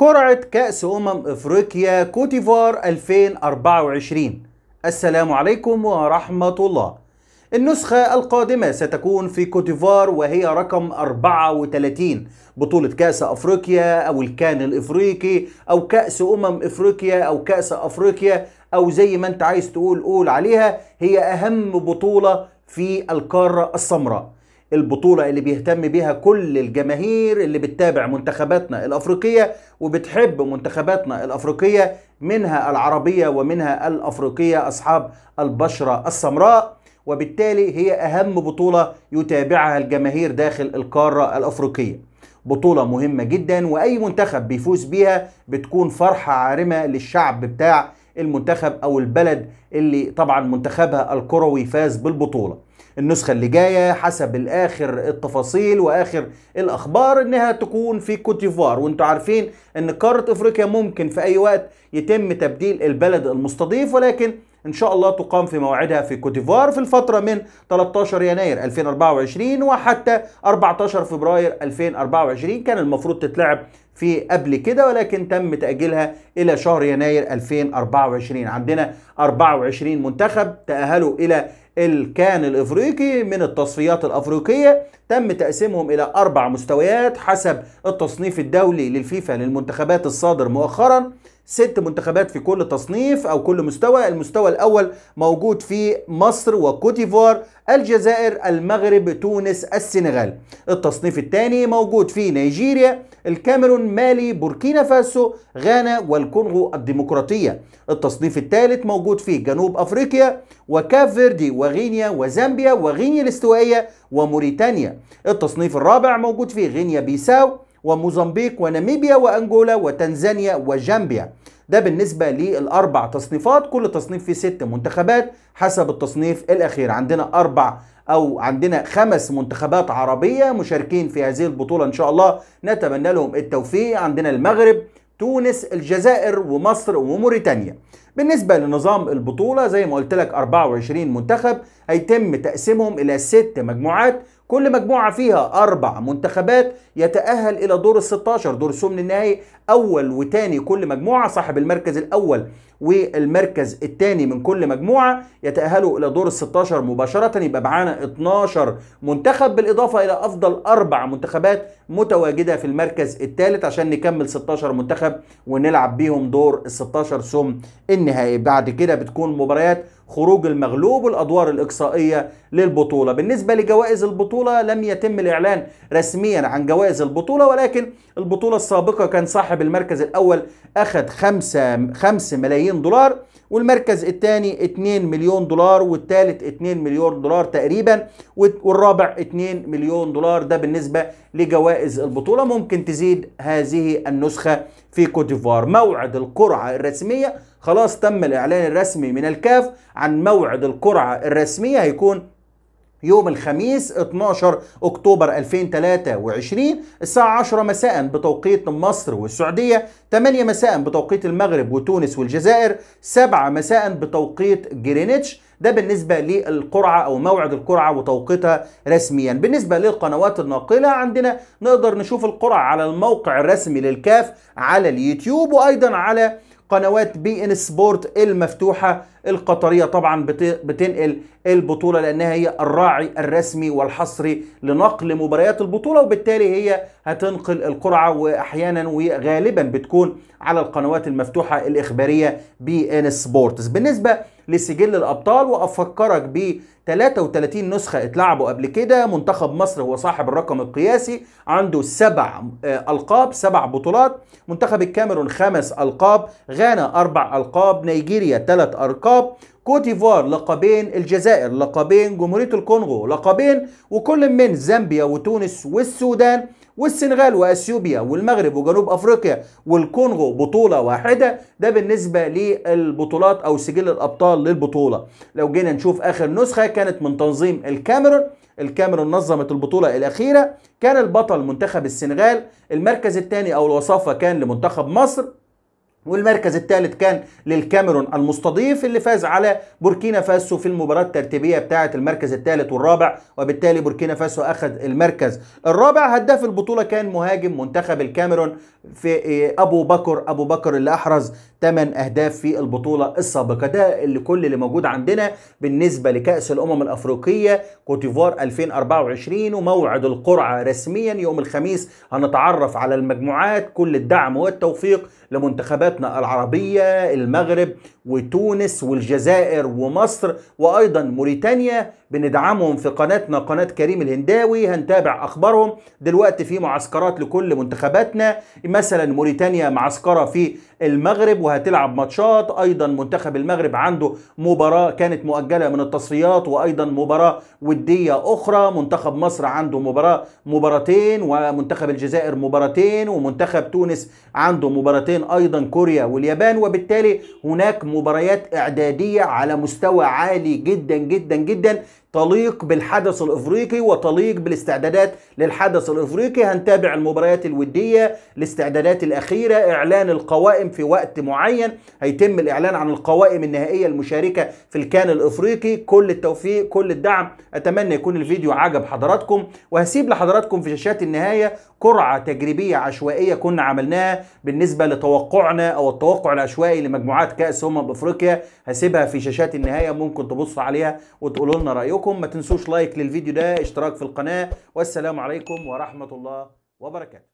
قرعة كأس أمم إفريقيا كوتيفار 2024 السلام عليكم ورحمة الله النسخة القادمة ستكون في كوتيفار وهي رقم 34 بطولة كأس أفريقيا أو الكان الإفريقي أو كأس أمم إفريقيا أو كأس أفريقيا أو زي ما أنت عايز تقول قول عليها هي أهم بطولة في القارة السمراء البطولة اللي بيهتم بيها كل الجماهير اللي بتتابع منتخباتنا الأفريقية وبتحب منتخباتنا الأفريقية منها العربية ومنها الأفريقية أصحاب البشرة السمراء وبالتالي هي أهم بطولة يتابعها الجماهير داخل القارة الأفريقية بطولة مهمة جدا وأي منتخب بيفوز بيها بتكون فرحة عارمة للشعب بتاع المنتخب أو البلد اللي طبعا منتخبها الكروي فاز بالبطولة النسخه اللي جايه حسب الاخر التفاصيل واخر الاخبار انها تكون في كوتيفوار وانتم عارفين ان قاره افريقيا ممكن في اي وقت يتم تبديل البلد المستضيف ولكن ان شاء الله تقام في موعدها في كوتيفوار في الفتره من 13 يناير 2024 وحتى 14 فبراير 2024 كان المفروض تتلعب في قبل كده ولكن تم تأجيلها إلى شهر يناير 2024 عندنا 24 منتخب تأهلوا إلى الكان الافريقي من التصفيات الافريقيه تم تقسيمهم الى اربع مستويات حسب التصنيف الدولي للفيفا للمنتخبات الصادر مؤخرا ست منتخبات في كل تصنيف او كل مستوى المستوى الاول موجود في مصر وكوتيفوار الجزائر المغرب تونس السنغال التصنيف الثاني موجود في نيجيريا الكاميرون مالي بوركينا فاسو غانا والكونغو الديمقراطيه التصنيف الثالث موجود في جنوب افريقيا وكاف فيردي وغينيا وزامبيا وغينيا الاستوائيه وموريتانيا التصنيف الرابع موجود في غينيا بيساو وموزمبيق وناميبيا وأنجولا وتنزانيا وجامبيا ده بالنسبة للأربع تصنيفات كل تصنيف فيه ست منتخبات حسب التصنيف الأخير عندنا أربع أو عندنا خمس منتخبات عربية مشاركين في هذه البطولة إن شاء الله نتمنى لهم التوفيق عندنا المغرب تونس الجزائر ومصر وموريتانيا بالنسبة لنظام البطولة زي ما قلت لك 24 منتخب هيتم تقسيمهم إلى ست مجموعات كل مجموعة فيها أربع منتخبات يتأهل إلى دور ال 16 دور الثمن النهائي أول وتاني كل مجموعة صاحب المركز الأول والمركز الثاني من كل مجموعة يتأهلوا إلى دور ال 16 مباشرة يبقى معانا 12 منتخب بالإضافة إلى أفضل أربع منتخبات متواجدة في المركز الثالث عشان نكمل 16 منتخب ونلعب بيهم دور ال 16 ثم النهائي بعد كده بتكون مباريات خروج المغلوب الادوار الاقصائيه للبطوله بالنسبه لجوائز البطوله لم يتم الاعلان رسميا عن جوائز البطوله ولكن البطوله السابقه كان صاحب المركز الاول اخذ 5 5 ملايين دولار والمركز الثاني 2 مليون دولار والثالث 2 مليون دولار تقريبا والرابع 2 مليون دولار ده بالنسبة لجوائز البطولة ممكن تزيد هذه النسخة في كوتيفوار موعد القرعة الرسمية خلاص تم الإعلان الرسمي من الكاف عن موعد القرعة الرسمية هيكون يوم الخميس 12 اكتوبر 2023 الساعة 10 مساء بتوقيت مصر والسعودية 8 مساء بتوقيت المغرب وتونس والجزائر 7 مساء بتوقيت جرينتش ده بالنسبة للقرعة أو موعد القرعة وتوقيتها رسميا بالنسبة للقنوات الناقلة عندنا نقدر نشوف القرعة على الموقع الرسمي للكاف على اليوتيوب وأيضا على قنوات بي ان سبورت المفتوحه القطريه طبعا بتنقل البطوله لانها هي الراعي الرسمي والحصري لنقل مباريات البطوله وبالتالي هي هتنقل القرعة وأحيانا وغالبا بتكون على القنوات المفتوحة الإخبارية بي إن سبورتس بالنسبة لسجل الأبطال وأفكرك ب 33 نسخة اتلعبوا قبل كده منتخب مصر هو صاحب الرقم القياسي عنده سبع آه، ألقاب سبع بطولات منتخب الكاميرون خمس ألقاب غانا أربع ألقاب نيجيريا ثلاث ألقاب كوتيفوار لقبين الجزائر لقبين جمهورية الكونغو لقبين وكل من زامبيا وتونس والسودان والسنغال واثيوبيا والمغرب وجنوب افريقيا والكونغو بطوله واحده ده بالنسبه للبطولات او سجل الابطال للبطوله لو جينا نشوف اخر نسخه كانت من تنظيم الكاميرون الكاميرون نظمت البطولة الأخيرة كان البطل منتخب السنغال المركز الثاني أو الوصافة كان لمنتخب مصر والمركز الثالث كان للكاميرون المستضيف اللي فاز على بوركينا فاسو في المباراة الترتيبية بتاعة المركز الثالث والرابع وبالتالي بوركينا فاسو أخذ المركز الرابع هداف البطولة كان مهاجم منتخب الكاميرون في أبو بكر أبو بكر اللي أحرز 8 أهداف في البطولة السابقة ده اللي كل اللي موجود عندنا بالنسبة لكأس الأمم الأفريقية كوتيفوار 2024 وموعد القرعة رسميا يوم الخميس هنتعرف على المجموعات كل الدعم والتوفيق لمنتخبات منطقتنا العربية المغرب وتونس والجزائر ومصر وأيضا موريتانيا بندعمهم في قناتنا قناة كريم الهنداوي هنتابع أخبارهم دلوقتي في معسكرات لكل منتخباتنا مثلا موريتانيا معسكرة في المغرب وهتلعب ماتشات أيضا منتخب المغرب عنده مباراة كانت مؤجلة من التصفيات وأيضا مباراة ودية أخرى منتخب مصر عنده مباراة مباراتين ومنتخب الجزائر مباراتين ومنتخب تونس عنده مباراتين أيضا كل كوريا واليابان وبالتالي هناك مباريات إعدادية على مستوى عالي جدا جدا جدا تليق بالحدث الافريقي وتليق بالاستعدادات للحدث الافريقي هنتابع المباريات الوديه الاستعدادات الاخيره اعلان القوائم في وقت معين هيتم الاعلان عن القوائم النهائيه المشاركه في الكان الافريقي كل التوفيق كل الدعم اتمنى يكون الفيديو عجب حضراتكم وهسيب لحضراتكم في شاشات النهايه قرعه تجريبيه عشوائيه كنا عملناها بالنسبه لتوقعنا او التوقع العشوائي لمجموعات كاس امم افريقيا هسيبها في شاشات النهايه ممكن تبص عليها وتقولوا لنا رايكم ادعوكم ما تنسوش لايك للفيديو ده اشتراك في القناه والسلام عليكم ورحمه الله وبركاته